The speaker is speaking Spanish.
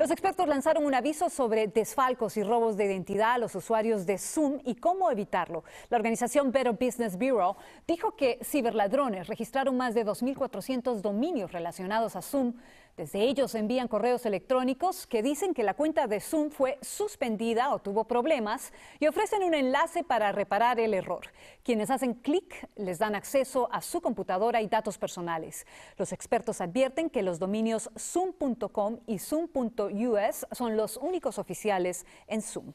Los expertos lanzaron un aviso sobre desfalcos y robos de identidad a los usuarios de Zoom y cómo evitarlo. La organización Better Business Bureau dijo que ciberladrones registraron más de 2.400 dominios relacionados a Zoom desde ellos envían correos electrónicos que dicen que la cuenta de Zoom fue suspendida o tuvo problemas y ofrecen un enlace para reparar el error. Quienes hacen clic les dan acceso a su computadora y datos personales. Los expertos advierten que los dominios zoom.com y zoom.us son los únicos oficiales en Zoom.